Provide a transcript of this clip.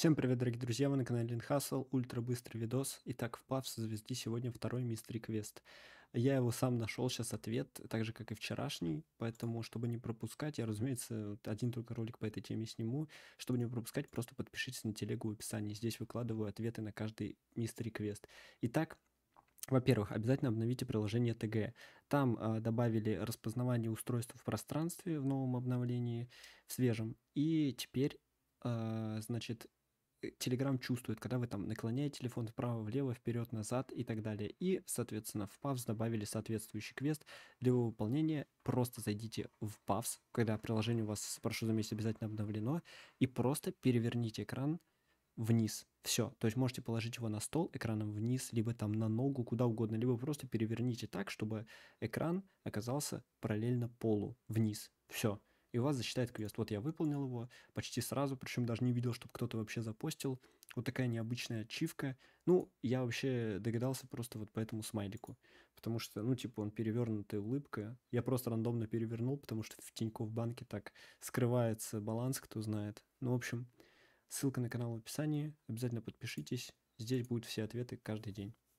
Всем привет, дорогие друзья, вы на канале Линхасл, ультра быстрый видос. Итак, в пав со звезды сегодня второй мистери квест. Я его сам нашел сейчас ответ, так же как и вчерашний, поэтому, чтобы не пропускать, я, разумеется, один только ролик по этой теме сниму. Чтобы не пропускать, просто подпишитесь на телегу в описании, здесь выкладываю ответы на каждый мистери квест. Итак, во-первых, обязательно обновите приложение ТГ. Там э, добавили распознавание устройств в пространстве в новом обновлении, в свежем. И теперь, э, значит, Телеграм чувствует, когда вы там наклоняете телефон вправо, влево, вперед, назад и так далее. И, соответственно, в Павс добавили соответствующий квест. Для его выполнения просто зайдите в Павс, когда приложение у вас, прошу заметить, обязательно обновлено, и просто переверните экран вниз. Все. То есть можете положить его на стол экраном вниз, либо там на ногу, куда угодно, либо просто переверните так, чтобы экран оказался параллельно полу вниз. Все и у вас засчитает квест. Вот я выполнил его почти сразу, причем даже не видел, чтобы кто-то вообще запостил. Вот такая необычная ачивка. Ну, я вообще догадался просто вот по этому смайлику. Потому что, ну, типа, он перевернутая улыбка. Я просто рандомно перевернул, потому что в Тинькофф банке так скрывается баланс, кто знает. Ну, в общем, ссылка на канал в описании. Обязательно подпишитесь. Здесь будут все ответы каждый день.